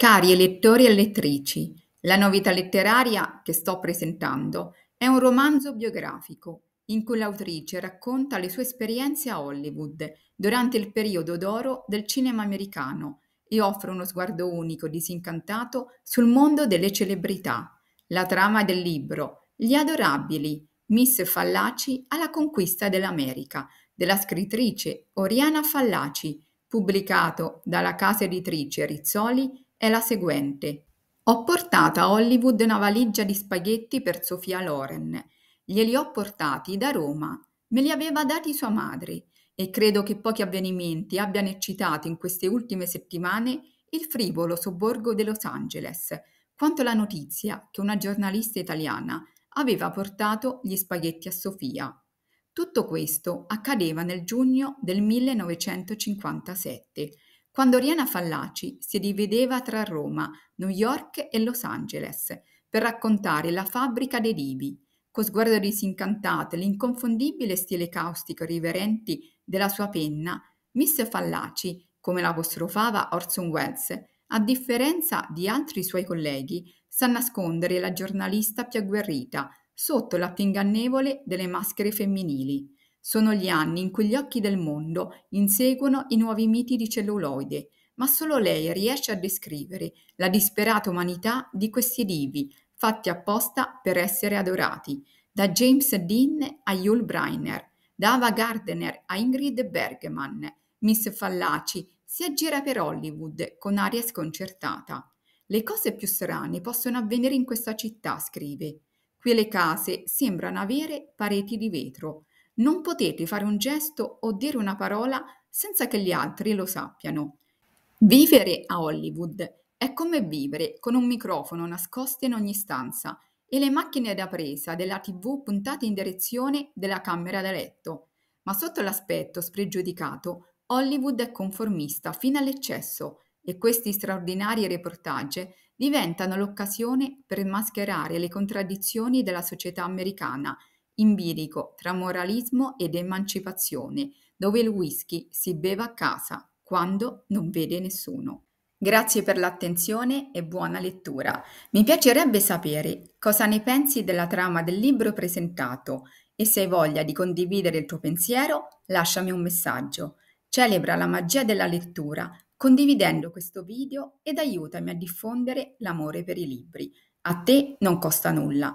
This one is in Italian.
Cari lettori e lettrici, la novità letteraria che sto presentando è un romanzo biografico in cui l'autrice racconta le sue esperienze a Hollywood durante il periodo d'oro del cinema americano e offre uno sguardo unico e disincantato sul mondo delle celebrità. La trama del libro Gli adorabili, Miss Fallaci alla conquista dell'America, della scrittrice Oriana Fallaci, pubblicato dalla casa editrice Rizzoli è la seguente. Ho portato a Hollywood una valigia di spaghetti per Sofia Loren. Glieli ho portati da Roma. Me li aveva dati sua madre e credo che pochi avvenimenti abbiano eccitato in queste ultime settimane il frivolo sobborgo di Los Angeles, quanto la notizia che una giornalista italiana aveva portato gli spaghetti a Sofia. Tutto questo accadeva nel giugno del 1957 quando Riena Fallaci si divideva tra Roma, New York e Los Angeles per raccontare la fabbrica dei Libi, con sguardo disincantato e l'inconfondibile stile caustico e riverenti della sua penna, Miss Fallaci, come l'apostrofava Orson Welles, a differenza di altri suoi colleghi, sa nascondere la giornalista più agguerrita sotto la più ingannevole delle maschere femminili, sono gli anni in cui gli occhi del mondo inseguono i nuovi miti di celluloide, ma solo lei riesce a descrivere la disperata umanità di questi divi, fatti apposta per essere adorati, da James Dean a Yul Brynner, da Ava Gardner a Ingrid Bergman. Miss Fallaci si aggira per Hollywood con aria sconcertata. Le cose più strane possono avvenire in questa città, scrive. Qui le case sembrano avere pareti di vetro, non potete fare un gesto o dire una parola senza che gli altri lo sappiano. Vivere a Hollywood è come vivere con un microfono nascosto in ogni stanza e le macchine da presa della TV puntate in direzione della camera da letto. Ma sotto l'aspetto spregiudicato, Hollywood è conformista fino all'eccesso e questi straordinari reportage diventano l'occasione per mascherare le contraddizioni della società americana imbirico tra moralismo ed emancipazione, dove il whisky si beve a casa, quando non vede nessuno. Grazie per l'attenzione e buona lettura. Mi piacerebbe sapere cosa ne pensi della trama del libro presentato e se hai voglia di condividere il tuo pensiero, lasciami un messaggio. Celebra la magia della lettura condividendo questo video ed aiutami a diffondere l'amore per i libri. A te non costa nulla